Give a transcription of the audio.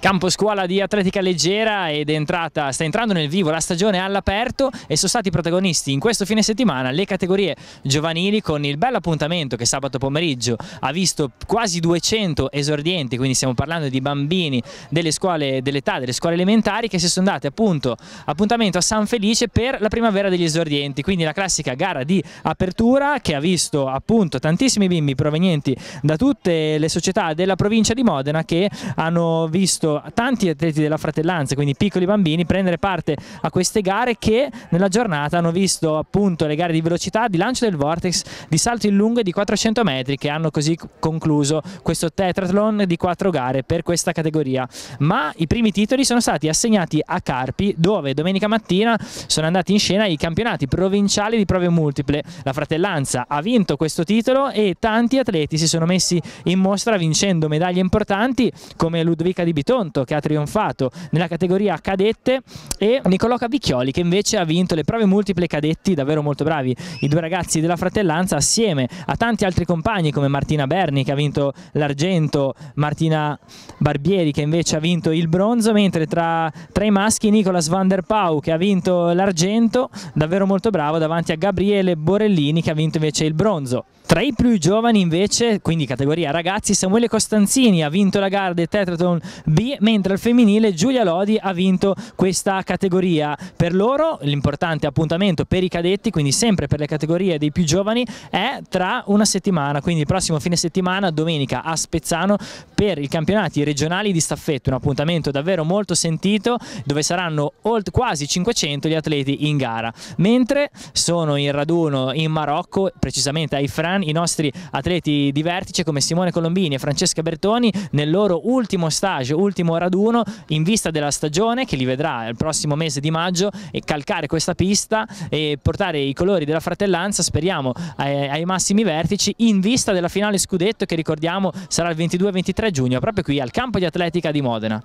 campo scuola di atletica leggera ed è entrata, sta entrando nel vivo la stagione all'aperto e sono stati protagonisti in questo fine settimana le categorie giovanili con il bel appuntamento che sabato pomeriggio ha visto quasi 200 esordienti, quindi stiamo parlando di bambini delle scuole dell'età, delle scuole elementari che si sono date appunto appuntamento a San Felice per la primavera degli esordienti, quindi la classica gara di apertura che ha visto appunto tantissimi bimbi provenienti da tutte le società della provincia di Modena che hanno visto tanti atleti della fratellanza, quindi piccoli bambini, prendere parte a queste gare che nella giornata hanno visto appunto le gare di velocità, di lancio del vortex, di salto in lungo e di 400 metri che hanno così concluso questo tetrathlon di quattro gare per questa categoria. Ma i primi titoli sono stati assegnati a Carpi dove domenica mattina sono andati in scena i campionati provinciali di prove multiple. La fratellanza ha vinto questo titolo e tanti atleti si sono messi in mostra vincendo medaglie importanti come Ludovica Di Bitone Tronto che ha trionfato nella categoria cadette e Nicolò Cavicchioli che invece ha vinto le prove multiple cadetti, davvero molto bravi i due ragazzi della fratellanza assieme a tanti altri compagni come Martina Berni che ha vinto l'argento, Martina Barbieri che invece ha vinto il bronzo, mentre tra, tra i maschi Nicolas Van Der Pau che ha vinto l'argento, davvero molto bravo davanti a Gabriele Borellini che ha vinto invece il bronzo. Tra i più giovani invece, quindi categoria ragazzi, Samuele Costanzini ha vinto la gara del Tetraton B, mentre al femminile Giulia Lodi ha vinto questa categoria. Per loro l'importante appuntamento per i cadetti, quindi sempre per le categorie dei più giovani, è tra una settimana, quindi il prossimo fine settimana, domenica a Spezzano, per i campionati regionali di staffetto, un appuntamento davvero molto sentito dove saranno quasi 500 gli atleti in gara. Mentre sono in raduno in Marocco, precisamente ai Fran, Milan, i nostri atleti di vertice come Simone Colombini e Francesca Bertoni nel loro ultimo stage, ultimo raduno in vista della stagione che li vedrà il prossimo mese di maggio e calcare questa pista e portare i colori della fratellanza, speriamo, ai, eh, ai massimi vertici in vista della finale scudetto che ricordiamo sarà il 22-23 giugno proprio qui al campo di atletica di Modena.